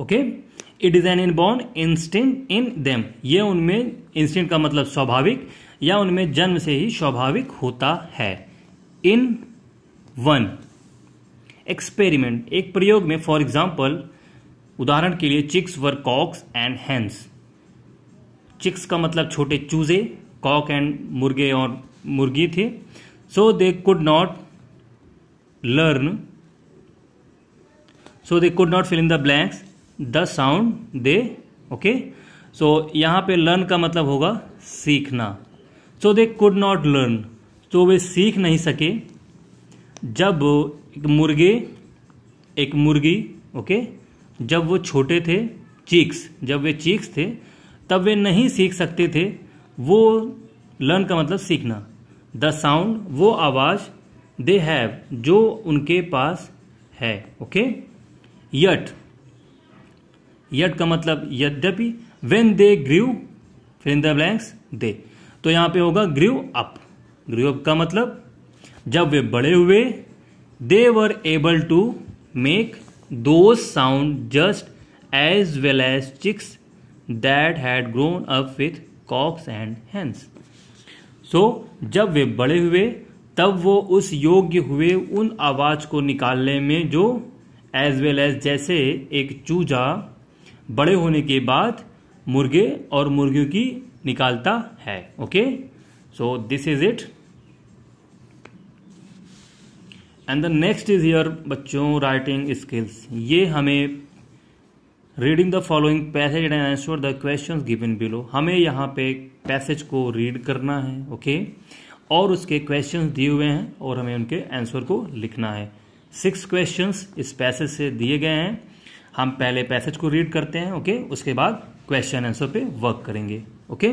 Okay it is an inborn instinct in them ये उनमें instant का मतलब स्वाभाविक या उनमें जन्म से ही स्वाभाविक होता है इन वन एक्सपेरिमेंट एक प्रयोग में फॉर एग्जाम्पल उदाहरण के लिए chicks were cocks and hens chicks का मतलब छोटे चूजे कॉक एंड मुर्गे और मुर्गी थे so they could not learn so they could not fill in the blanks the sound they okay so यहाँ पे लर्न का मतलब होगा सीखना so they could not learn तो वे सीख नहीं सके जब एक मुर्गे एक मुर्गी ओके जब वो छोटे थे चीक्स जब वे चीक्स थे तब वे नहीं सीख सकते थे वो लर्न का मतलब सीखना द साउंड वो आवाज़ दे हैव जो उनके पास है ओके यट यट का मतलब यद्यपि वेन दे ग्रीव फिर इन द ब्लैंक्स दे तो यहां पे होगा ग्रीव अप ग्रीव अप का मतलब जब वे बड़े हुए they were able to make दो sound just as well as chicks that had grown up with cocks and hens so जब वे बड़े हुए तब वो उस योग्य हुए उन आवाज को निकालने में जो एज वेल एज जैसे एक चूजा बड़े होने के बाद मुर्गे और मुर्गियों की निकालता है okay so this is it and the next is your बच्चों राइटिंग स्किल्स ये हमें reading the following passage and answer the question given below हमें यहाँ पे पैसेज को रीड करना है ओके okay? और उसके क्वेश्चन दिए हुए हैं और हमें उनके आंसर को लिखना है सिक्स क्वेश्चन इस पैसेज से दिए गए हैं हम पहले पैसेज को रीड करते हैं ओके उसके बाद क्वेश्चन आंसर पे वर्क करेंगे okay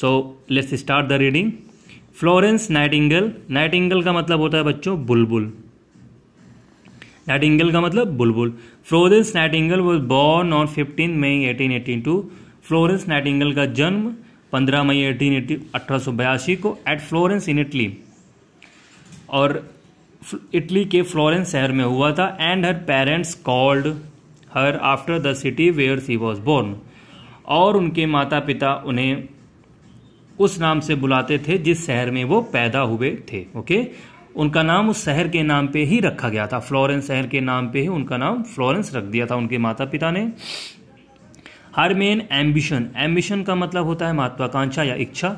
so let's start the reading Florence Nightingale Nightingale का मतलब होता है बच्चों बुलबुल नाइटिंगल का मतलब बुलबुल Florence Nightingale was born on fifteen May eighteen eighty two Florence Nightingale का जन्म पंद्रह मई एटीन एटी अठारह सौ बयासी को एट फ्लोरेंस इन इटली और इटली के फ्लोरेंस शहर में हुआ था and her parents called her after the city where she was born और उनके माता पिता उन्हें उस नाम से बुलाते थे जिस शहर में वो पैदा हुए थे ओके उनका नाम उस शहर के नाम पे ही रखा गया था फ्लोरेंस शहर के नाम पे ही उनका नाम फ्लोरेंस रख दिया था उनके माता पिता ने हर मेन एम्बिशन एम्बिशन का मतलब होता है महत्वाकांक्षा या इच्छा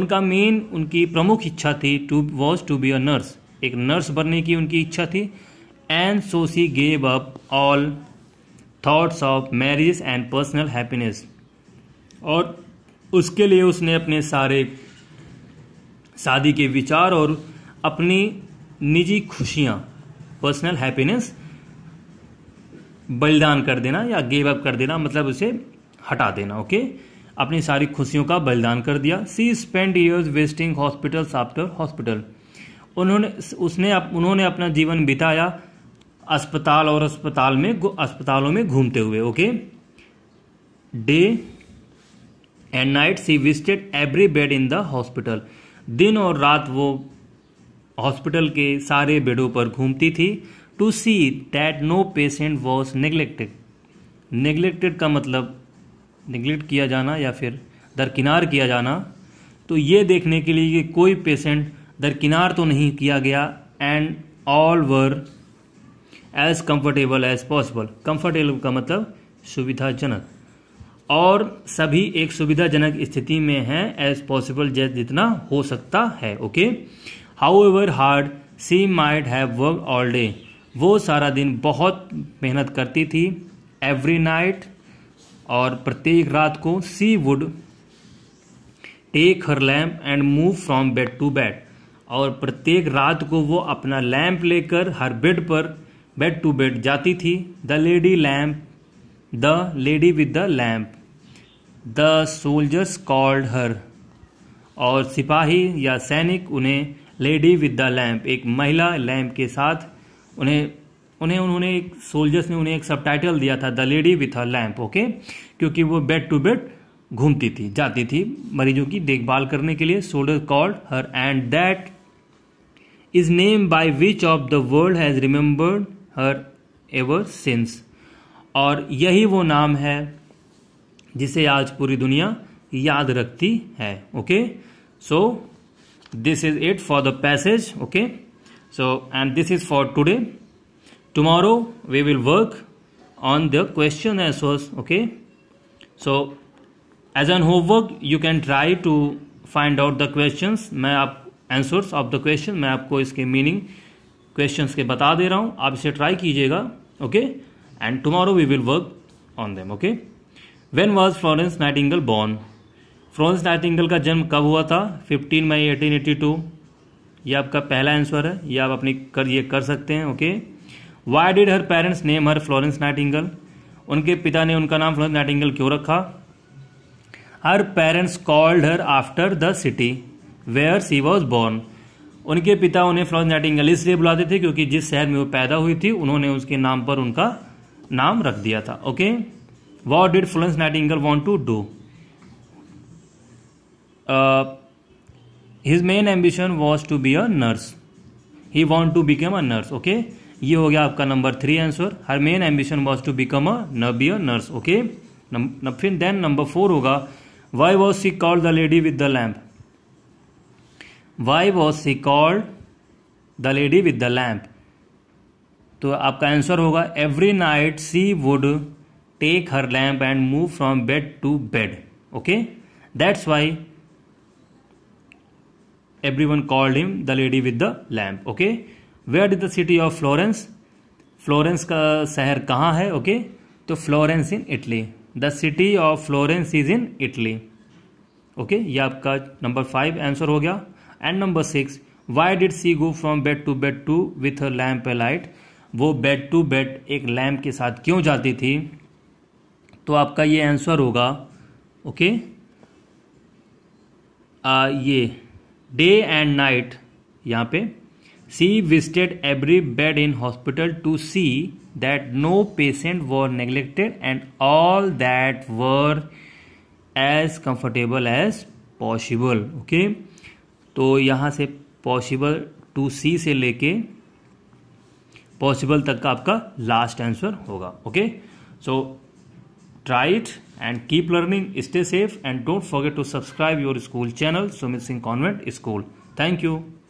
उनका मेन उनकी प्रमुख इच्छा थी to was to be a nurse एक नर्स बनने की उनकी इच्छा थी and so she gave up all thoughts of marriage and personal happiness और उसके लिए उसने अपने सारे शादी के विचार और अपनी निजी खुशियाँ पर्सनल हैप्पीनेस बलिदान कर देना या गिव अप कर देना मतलब उसे हटा देना ओके अपनी सारी खुशियों का बलिदान कर दिया she spend years wasting hospitals after hospital उन्होंने उसने उन्होंने अपना जीवन बिताया अस्पताल और अस्पताल में अस्पतालों में घूमते हुए okay day and night she visited every bed in the hospital दिन और रात वो हॉस्पिटल के सारे बेडों पर घूमती थी to see that no patient was neglected neglected का मतलब निग्लेक्ट किया जाना या फिर दरकिनार किया जाना तो ये देखने के लिए कि कोई पेशेंट दरकिनार तो नहीं किया गया and all were as comfortable as possible comfortable का मतलब सुविधाजनक और सभी एक सुविधाजनक स्थिति में हैं एज पॉसिबल जितना हो सकता है okay however hard she might have work all day वो सारा दिन बहुत मेहनत करती थी एवरी नाइट और प्रत्येक रात को she would take her lamp and move from bed to bed और प्रत्येक रात को वो अपना लैम्प लेकर हर बेड पर बेड टू बेड जाती थी the lady lamp the lady with the lamp the soldiers called her और सिपाही या सैनिक उन्हें लेडी विद द लैम्प एक महिला लैम्प के साथ उन्हें उन्हें उन्होंने एक सोल्जर्स ने उन्हें एक सब टाइटल दिया था the lady with a lamp okay क्योंकि वो बेड टू बेड घूमती थी जाती थी मरीजों की देखभाल करने के लिए soldier called her and that is name by which of the world has remembered her ever since और यही वो नाम है जिसे आज पूरी दुनिया याद रखती है okay so this is it for the passage okay so and this is for today tomorrow we will work on the question एसोस okay so as an homework you can try to find out the question मैं आप answers of the question मैं आपको इसके meaning questions के बता दे रहा हूँ आप इसे ट्राई कीजिएगा okay and tomorrow we will work on them okay when was Florence Nightingale born Florence Nightingale का जन्म कब हुआ था 15 मई 1882 ये आपका पहला आंसर है ये आप अपनी कर ये कर सकते हैं okay why did her parents name her Florence Nightingale उनके पिता ने उनका नाम फ्लोरेंस नाइटिंगल क्यों रखा her parents called her after the city where she was born उनके पिता उन्हें फ्लॉरेंस नाइटिंगल इसलिए बुलाते थे क्योंकि जिस शहर में वो पैदा हुई थी उन्होंने उसके नाम पर उनका नाम रख दिया था okay what did Florence Nightingale want to do his main ambition was to be a nurse he want to become a nurse okay ये हो गया आपका number three answer her main ambition was to become a न be a nurse okay फिर then number four होगा why was she call the lady with the lamp why was she called the lady with the lamp तो आपका answer होगा every night she would take her lamp and move from bed to bed okay that's why everyone called him the lady with the lamp okay where is the city of Florence Florence का शहर कहाँ है okay okay? तो Florence in Italy the city of Florence is in Italy okay ये आपका number five answer हो गया and number six why did she go from bed to bed to with a lamp a light वो bed to bed एक lamp के साथ क्यों जाती थी तो आपका ये आंसर होगा ओके आ, ये डे एंड नाइट यहाँ पे she visited every bed in hospital to see that no patient were neglected and all that were as comfortable as possible okay तो यहाँ से पॉसिबल टू सी से लेके पॉसिबल तक का आपका लास्ट आंसर होगा okay so try it and keep learning stay safe and don't forget to subscribe your school channel Sumit Singh convent school thank you